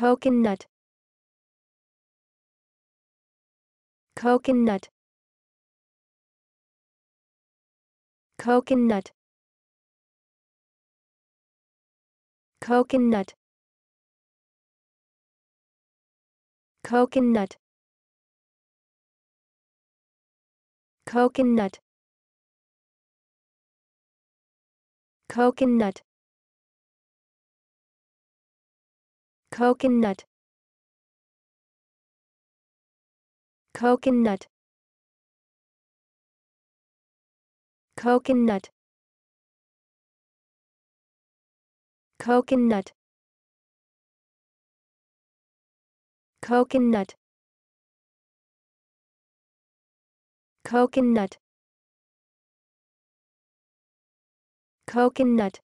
coconut coconut coconut coconut coconut coconut coconut coconut coconut coconut coconut coconut coconut coconut